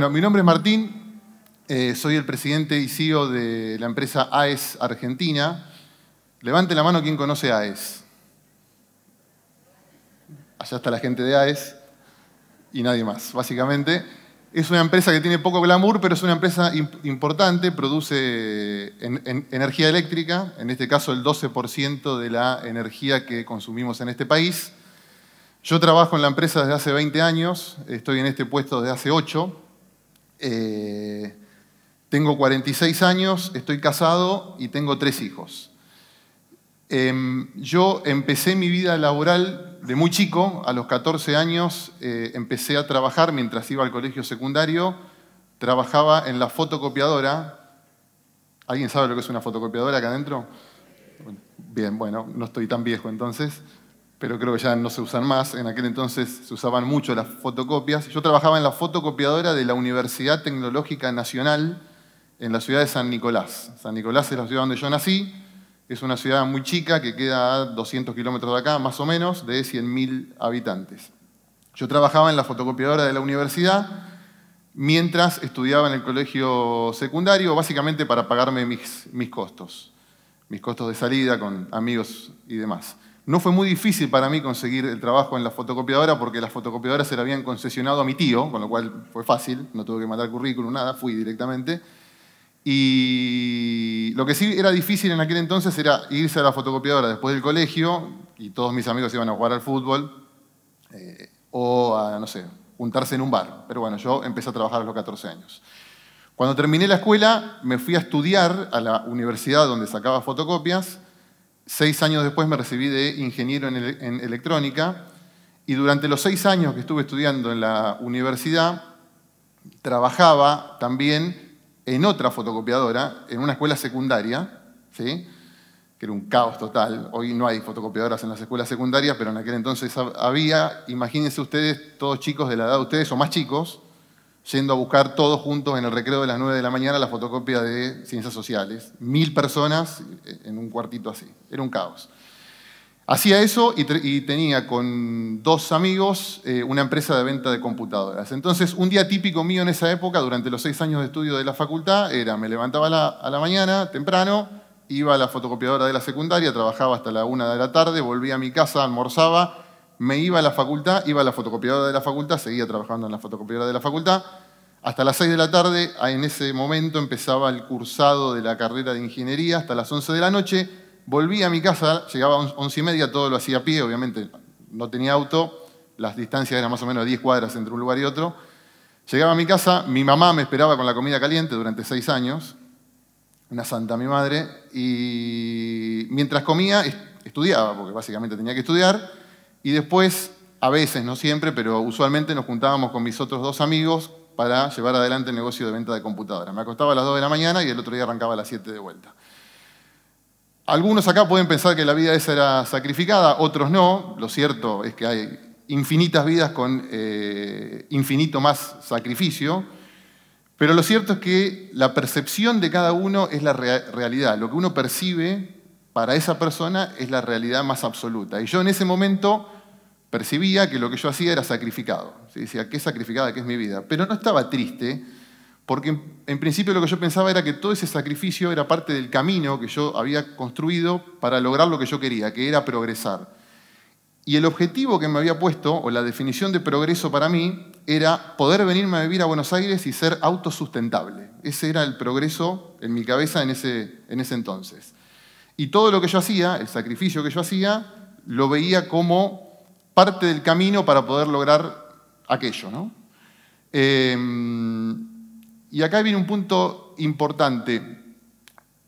Bueno, mi nombre es Martín, eh, soy el presidente y CEO de la empresa AES Argentina. Levante la mano quien conoce AES. Allá está la gente de AES y nadie más, básicamente. Es una empresa que tiene poco glamour, pero es una empresa importante, produce energía eléctrica, en este caso el 12% de la energía que consumimos en este país. Yo trabajo en la empresa desde hace 20 años, estoy en este puesto desde hace 8. Eh, tengo 46 años, estoy casado y tengo tres hijos. Em, yo empecé mi vida laboral de muy chico, a los 14 años eh, empecé a trabajar mientras iba al colegio secundario, trabajaba en la fotocopiadora. ¿Alguien sabe lo que es una fotocopiadora acá adentro? Bien, bueno, no estoy tan viejo entonces pero creo que ya no se usan más. En aquel entonces se usaban mucho las fotocopias. Yo trabajaba en la fotocopiadora de la Universidad Tecnológica Nacional en la ciudad de San Nicolás. San Nicolás es la ciudad donde yo nací. Es una ciudad muy chica que queda a 200 kilómetros de acá, más o menos, de 100.000 habitantes. Yo trabajaba en la fotocopiadora de la universidad mientras estudiaba en el colegio secundario, básicamente para pagarme mis, mis costos, mis costos de salida con amigos y demás. No fue muy difícil para mí conseguir el trabajo en la fotocopiadora porque las fotocopiadoras se la habían concesionado a mi tío, con lo cual fue fácil, no tuve que mandar currículum, nada, fui directamente. Y lo que sí era difícil en aquel entonces era irse a la fotocopiadora después del colegio y todos mis amigos iban a jugar al fútbol eh, o a, no sé, juntarse en un bar. Pero bueno, yo empecé a trabajar a los 14 años. Cuando terminé la escuela me fui a estudiar a la universidad donde sacaba fotocopias Seis años después me recibí de ingeniero en, electrónica y durante los seis años que estuve estudiando en la universidad, trabajaba también en otra fotocopiadora, en una escuela secundaria, ¿sí? que era un caos total. Hoy no hay fotocopiadoras en las escuelas secundarias, pero en aquel entonces había, imagínense ustedes, todos chicos de la edad de ustedes o más chicos, yendo a buscar todos juntos en el recreo de las 9 de la mañana la fotocopia de Ciencias Sociales. Mil personas en un cuartito así. Era un caos. Hacía eso y, tenía con dos amigos eh, una empresa de venta de computadoras. Entonces, un día típico mío en esa época, durante los seis años de estudio de la facultad, era me levantaba la, a la mañana temprano, iba a la fotocopiadora de la secundaria, trabajaba hasta la una de la tarde, volvía a mi casa, almorzaba, me iba a la facultad, iba a la fotocopiadora de la facultad, seguía trabajando en la fotocopiadora de la facultad. Hasta las 6 de la tarde, en ese momento empezaba el cursado de la carrera de ingeniería, hasta las 11 de la noche. Volví a mi casa, llegaba a 11 y media, todo lo hacía a pie, obviamente no tenía auto, las distancias eran más o menos 10 cuadras entre un lugar y otro. Llegaba a mi casa, mi mamá me esperaba con la comida caliente durante 6 años, una santa mi madre, y mientras comía estudiaba, porque básicamente tenía que estudiar. Y después, a veces, no siempre, pero usualmente nos juntábamos con mis otros dos amigos para llevar adelante el negocio de venta de computadoras. Me acostaba a las 2 de la mañana y el otro día arrancaba a las 7 de vuelta. Algunos acá pueden pensar que la vida esa era sacrificada, otros no. Lo cierto es que hay infinitas vidas con eh, infinito más sacrificio, pero lo cierto es que la percepción de cada uno es la realidad. Lo que uno percibe para esa persona es la realidad más absoluta. Y yo en ese momento percibía que lo que yo hacía era sacrificado. se Decía, qué sacrificada que es mi vida. Pero no estaba triste, porque en principio lo que yo pensaba era que todo ese sacrificio era parte del camino que yo había construido para lograr lo que yo quería, que era progresar. Y el objetivo que me había puesto, o la definición de progreso para mí, era poder venirme a vivir a Buenos Aires y ser autosustentable. Ese era el progreso en mi cabeza en ese entonces. Y todo lo que yo hacía, el sacrificio que yo hacía, lo veía como parte del camino para poder lograr aquello. Em, y acá viene un punto importante.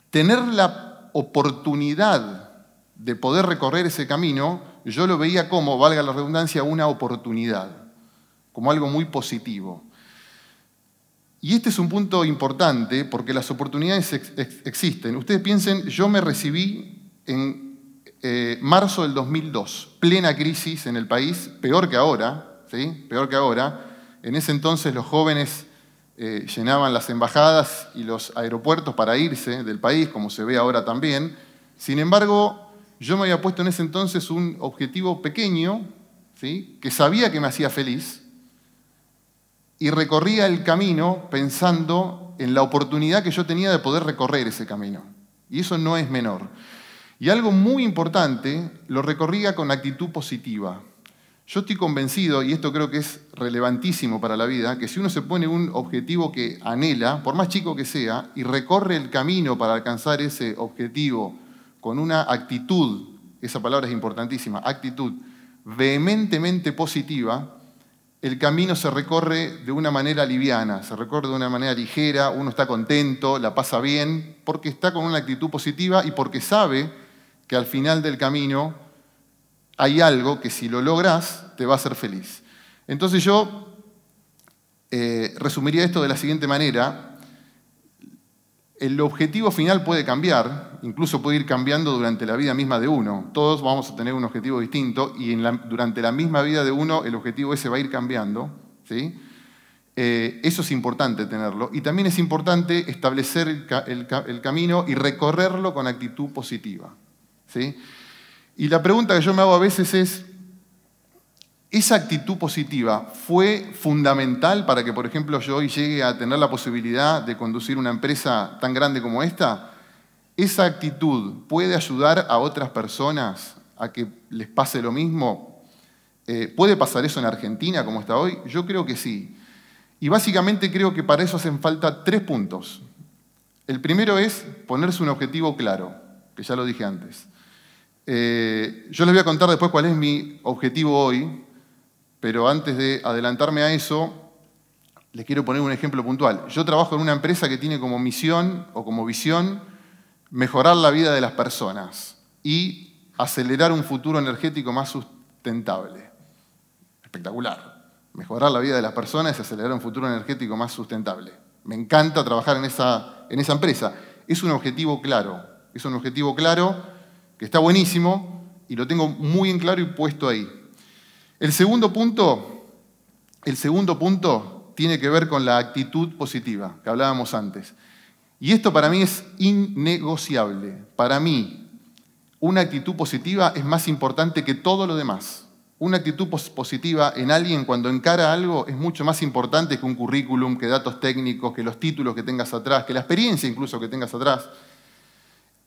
Tener la oportunidad de poder recorrer ese camino, yo lo veía como, valga la redundancia, una oportunidad, como algo muy positivo. Y este es un punto importante porque las oportunidades existen. Ustedes piensen, yo me recibí en eh, marzo del 2002, plena crisis en el país, peor que ahora, ¿sí? Peor que ahora. En ese entonces los jóvenes eh, llenaban las embajadas y los aeropuertos para irse del país, como se ve ahora también. Sin embargo, yo me había puesto en ese entonces un objetivo pequeño, ¿sí? que sabía que me hacía feliz, y recorría el camino pensando en la oportunidad que yo tenía de poder recorrer ese camino. Y eso no es menor. Y algo muy importante, lo recorría con actitud positiva. Yo estoy convencido, y esto creo que es relevantísimo para la vida, que si uno se pone un objetivo que anhela, por más chico que sea, y recorre el camino para alcanzar ese objetivo con una actitud, esa palabra es importantísima, actitud vehementemente positiva, el camino se recorre de una manera liviana, se recorre de una manera ligera, uno está contento, la pasa bien, porque está con una actitud positiva y porque sabe que al final del camino hay algo que si lo logras te va a hacer feliz. Entonces yo eh, resumiría esto de la siguiente manera, el objetivo final puede cambiar, incluso puede ir cambiando durante la vida misma de uno. Todos vamos a tener un objetivo distinto y durante la misma vida de uno el objetivo ese va a ir cambiando. ¿sí? Eh, eso es importante tenerlo. Y también es importante establecer el, camino y recorrerlo con actitud positiva. ¿sí? Y la pregunta que yo me hago a veces es, esa actitud positiva fue fundamental para que, por ejemplo, yo hoy llegue a tener la posibilidad de conducir una empresa tan grande como esta. Esa actitud puede ayudar a otras personas a que les pase lo mismo. Eh, ¿Puede pasar eso en Argentina como está hoy? Yo creo que sí. Y básicamente creo que para eso hacen falta tres puntos. El primero es ponerse un objetivo claro, que ya lo dije antes. Eh, yo les voy a contar después cuál es mi objetivo hoy, pero antes de adelantarme a eso, les quiero poner un ejemplo puntual. Yo trabajo en una empresa que tiene como misión o como visión mejorar la vida de las personas y acelerar un futuro energético más sustentable. Espectacular. Mejorar la vida de las personas y acelerar un futuro energético más sustentable. Me encanta trabajar en esa, en esa empresa. Es un objetivo claro. Es un objetivo claro que está buenísimo y lo tengo muy en claro y puesto ahí. El segundo punto, el segundo punto tiene que ver con la actitud positiva que hablábamos antes. Y esto para mí es innegociable. Para mí, una actitud positiva es más importante que todo lo demás. Una actitud positiva en alguien cuando encara algo es mucho más importante que un currículum, que datos técnicos, que los títulos que tengas atrás, que la experiencia incluso que tengas atrás.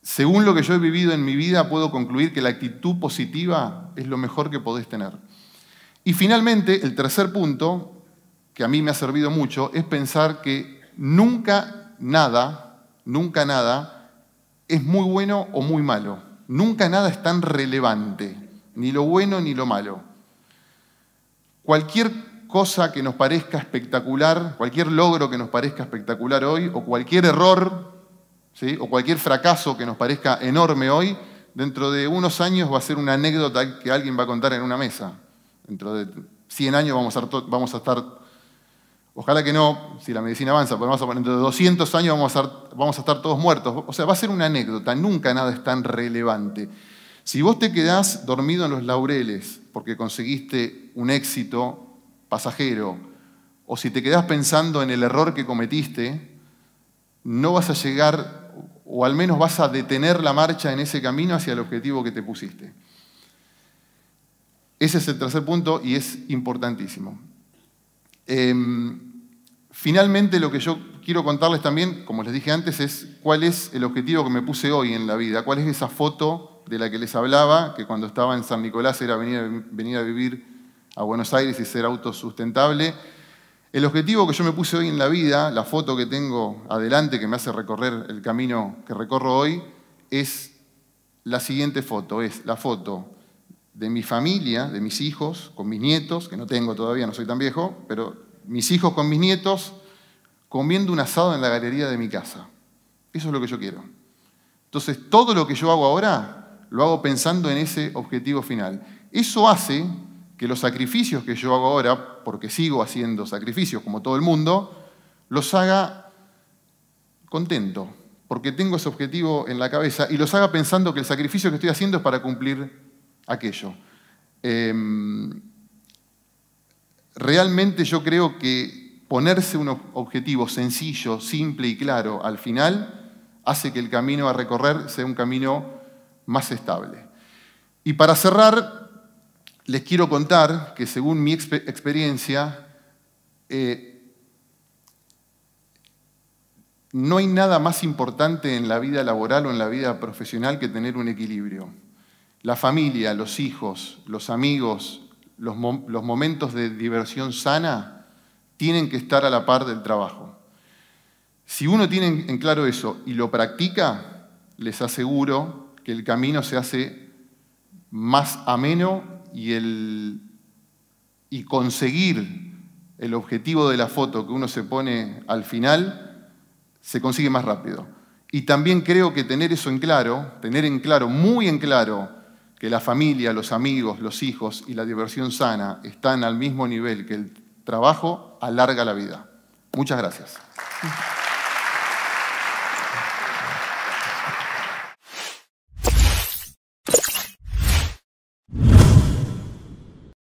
Según lo que yo he vivido en mi vida, puedo concluir que la actitud positiva es lo mejor que podés tener. Y finalmente, el tercer punto, que a mí me ha servido mucho, es pensar que nunca nada, nunca nada es muy bueno o muy malo. Nunca nada es tan relevante, ni lo bueno ni lo malo. Cualquier cosa que nos parezca espectacular, cualquier logro que nos parezca espectacular hoy, o cualquier error, ¿sí? o cualquier fracaso que nos parezca enorme hoy, dentro de unos años va a ser una anécdota que alguien va a contar en una mesa. Dentro de 100 años vamos a, estar, ojalá que no, si la medicina avanza, pero vamos a, dentro de 200 años vamos estar, vamos a estar todos muertos. O sea, va a ser una anécdota, nunca nada es tan relevante. Si vos te quedás dormido en los laureles porque conseguiste un éxito pasajero, o si te quedás pensando en el error que cometiste, no vas a llegar, o al menos vas a detener la marcha en ese camino hacia el objetivo que te pusiste. Ese es el tercer punto y es importantísimo. Em, finalmente, lo que yo quiero contarles también, como les dije antes, es cuál es el objetivo que me puse hoy en la vida, cuál es esa foto de la que les hablaba, que cuando estaba en San Nicolás era venir a vivir a Buenos Aires y ser autosustentable. El objetivo que yo me puse hoy en la vida, la foto que tengo adelante que me hace recorrer el camino que recorro hoy, es la siguiente foto, es la foto de mi familia, de mis hijos, con mis nietos, que no tengo todavía, no soy tan viejo, pero mis hijos con mis nietos comiendo un asado en la galería de mi casa. Eso es lo que yo quiero. Entonces, todo lo que yo hago ahora lo hago pensando en ese objetivo final. Eso hace que los sacrificios que yo hago ahora, porque sigo haciendo sacrificios como todo el mundo, los haga contento, porque tengo ese objetivo en la cabeza y los haga pensando que el sacrificio que estoy haciendo es para cumplir aquello. Em, realmente yo creo que ponerse un objetivo sencillo, simple y claro al final hace que el camino a recorrer sea un camino más estable. Y para cerrar, les quiero contar que según mi experiencia, eh, no hay nada más importante en la vida laboral o en la vida profesional que tener un equilibrio la familia, los hijos, los amigos, los, momentos de diversión sana tienen que estar a la par del trabajo. Si uno tiene en claro eso y lo practica, les aseguro que el camino se hace más ameno y, y conseguir el objetivo de la foto que uno se pone al final se consigue más rápido. Y también creo que tener eso en claro, tener en claro, muy en claro, que la familia, los amigos, los hijos y la diversión sana están al mismo nivel que el trabajo, alarga la vida. Muchas gracias.